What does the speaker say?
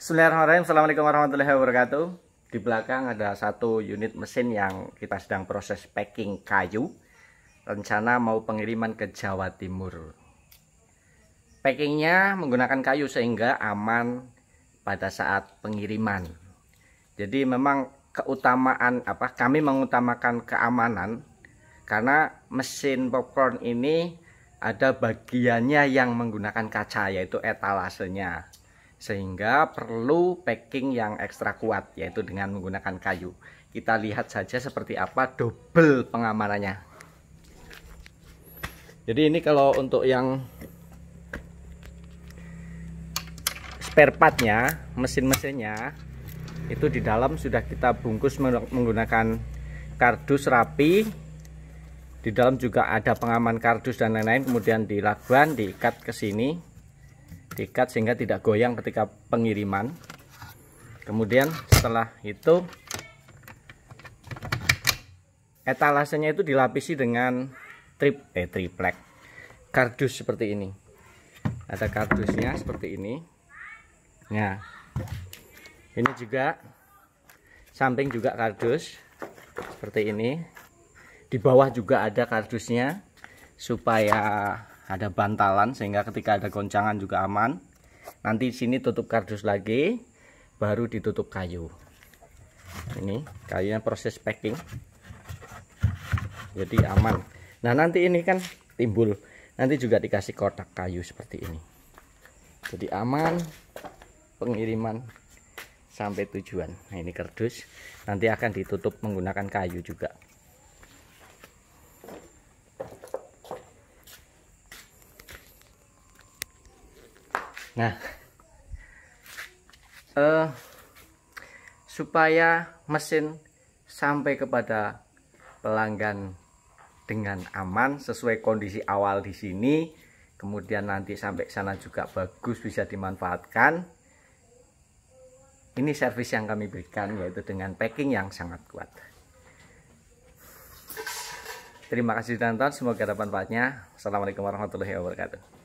Bismillahirrahmanirrahim Assalamualaikum warahmatullahi wabarakatuh Di belakang ada satu unit mesin yang kita sedang proses packing kayu Rencana mau pengiriman ke Jawa Timur Packingnya menggunakan kayu sehingga aman pada saat pengiriman Jadi memang keutamaan apa kami mengutamakan keamanan karena mesin popcorn ini ada bagiannya yang menggunakan kaca yaitu etalasenya sehingga perlu packing yang ekstra kuat yaitu dengan menggunakan kayu kita lihat saja seperti apa double pengamanannya jadi ini kalau untuk yang spare partnya mesin-mesinnya itu di dalam sudah kita bungkus menggunakan kardus rapi di dalam juga ada pengaman kardus dan lain-lain kemudian dilakukan diikat ke sini diikat sehingga tidak goyang ketika pengiriman kemudian setelah itu etalasenya itu dilapisi dengan trip eh triplek kardus seperti ini ada kardusnya seperti ini nah ini juga samping juga kardus seperti ini di bawah juga ada kardusnya supaya ada bantalan sehingga ketika ada goncangan juga aman nanti sini tutup kardus lagi baru ditutup kayu ini kayunya proses packing jadi aman nah nanti ini kan timbul nanti juga dikasih kotak kayu seperti ini jadi aman pengiriman sampai tujuan nah ini kardus nanti akan ditutup menggunakan kayu juga Nah, eh, supaya mesin sampai kepada pelanggan dengan aman sesuai kondisi awal di sini, kemudian nanti sampai sana juga bagus bisa dimanfaatkan. Ini servis yang kami berikan yaitu dengan packing yang sangat kuat. Terima kasih sudah nonton, semoga ada manfaatnya. Assalamualaikum warahmatullahi wabarakatuh.